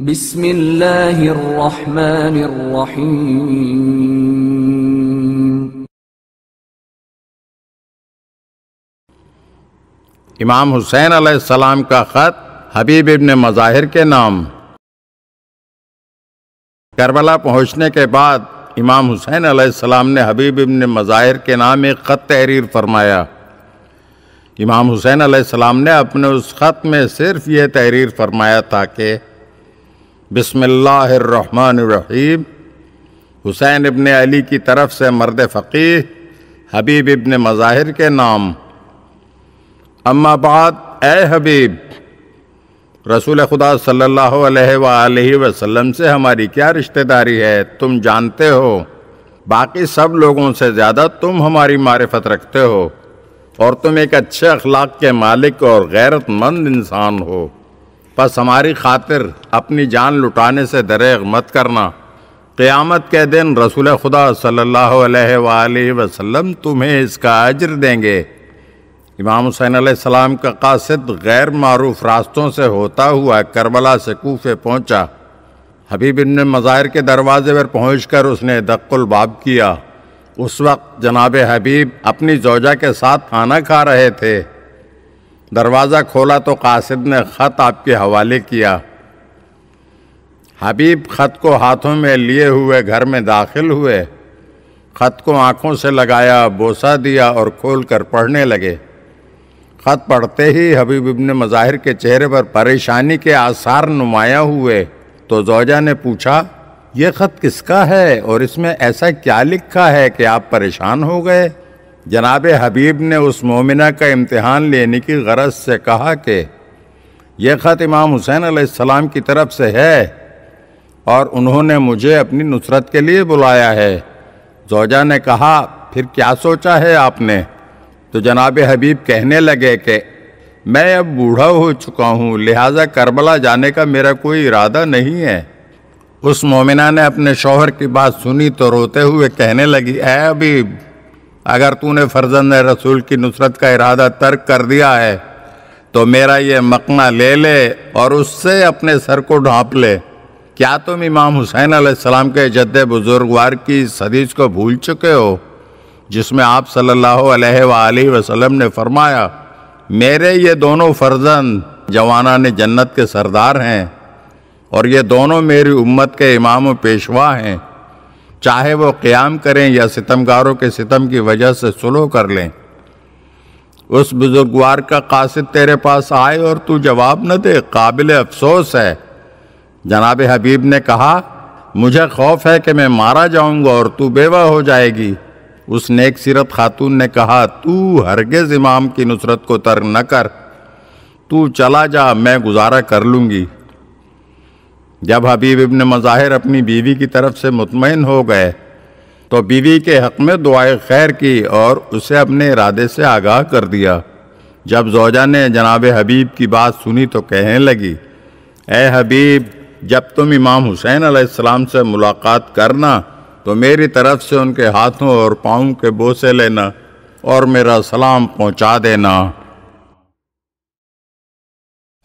الرحيم इमाम हुसैन सलाम का ख़त हबीब इबन मज़ाहिर के नाम करबला पहुंचने के बाद इमाम हुसैन आसमाम ने हबीब इबन मज़ाहिर के नाम एक ख़त तहरीर फरमाया इमाम हुसैन आसमाम ने अपने उस ख़त में सिर्फ ये तहरीर फरमाया था कि बसमीम हुसैन इबन अली की तरफ से मर्द फ़कीह हबीब इबन मज़ाहिर के नाम अम्माबाद ए हबीब रसूल खुदा सल्ला वसम से हमारी क्या रिश्तेदारी है तुम जानते हो बाकी सब लोगों से ज़्यादा तुम हमारी मारफत रखते हो और तुम एक अच्छे अखलाक के मालिक और गैरतमंद इंसान हो बस हमारी खातिर अपनी जान लुटाने से दरेग मत करना क़यामत के दिन रसूल खुदा सल्लल्लाहु अलैहि वसल्लम तुम्हें इसका अजर देंगे इमाम हुसैन सलाम का कासद गैर मरूफ रास्तों से होता हुआ करबला से कोफे पहुँचा हबीब इबन मज़ाहिर के दरवाज़े पर पहुँच कर उसने दक्लबाब किया उस वक्त जनाब हबीब अपनी जौजा के साथ खाना खा रहे थे दरवाज़ा खोला तो कासिद ने ख़त आपके हवाले किया हबीब ख़त को हाथों में लिए हुए घर में दाखिल हुए ख़त को आँखों से लगाया बोसा दिया और खोल कर पढ़ने लगे ख़त पढ़ते ही हबीब इबन मज़ाहिर के चेहरे पर परेशानी के आसार नुमाया हुए तो जोजा ने पूछा ये ख़त किसका है और इसमें ऐसा क्या लिखा है कि आप परेशान हो गए जनाब हबीब ने उस मोमिना का इम्तहान लेने की गरज से कहा कि यह ख़त इमाम हुसैन आसमाम की तरफ से है और उन्होंने मुझे अपनी नुसरत के लिए बुलाया है जोजा ने कहा फिर क्या सोचा है आपने तो जनाब हबीब कहने लगे कि मैं अब बूढ़ा हो चुका हूँ लिहाजा करबला जाने का मेरा कोई इरादा नहीं है उस मोमिना ने अपने शोहर की बात सुनी तो रोते हुए कहने लगी ए अभी अगर तूने फर्जंद रसूल की नुसरत का इरादा तर्क कर दिया है तो मेरा ये मकना ले ले और उससे अपने सर को ढांप ले क्या तुम इमाम हुसैन आसमाम के जद बुजुर्गवार की सदीज को भूल चुके हो जिसमें आप सल्लल्लाहु अलैहि वसल्लम ने फरमाया मेरे ये दोनों फर्जंद जवाना ने जन्नत के सरदार हैं और ये दोनों मेरी उम्मत के इमाम पेशवा हैं चाहे वो क़्याम करें या सितमगारों के सितम की वजह से सुलह कर लें उस बुजुर्गवार का कासिद तेरे पास आए और तू जवाब न दे काबिल अफसोस है जनाब हबीब ने कहा मुझे खौफ है कि मैं मारा जाऊंगा और तू बेवा हो जाएगी उस नेक सीरत खातून ने कहा तू हरगज़ इमाम की नुसरत को तर्क न कर तू चला जा मैं गुजारा कर लूँगी जब हबीब इब्न मज़ाहिर अपनी बीवी की तरफ से मुतमिन हो गए तो बीवी के हक़ में दुआए खैर की और उसे अपने इरादे से आगाह कर दिया जब जोजा ने जनाब हबीब की बात सुनी तो कहने लगी ए हबीब जब तुम इमाम हुसैन आसमाम से मुलाकात करना तो मेरी तरफ से उनके हाथों और पाँव के बोसे लेना और मेरा सलाम पहुँचा देना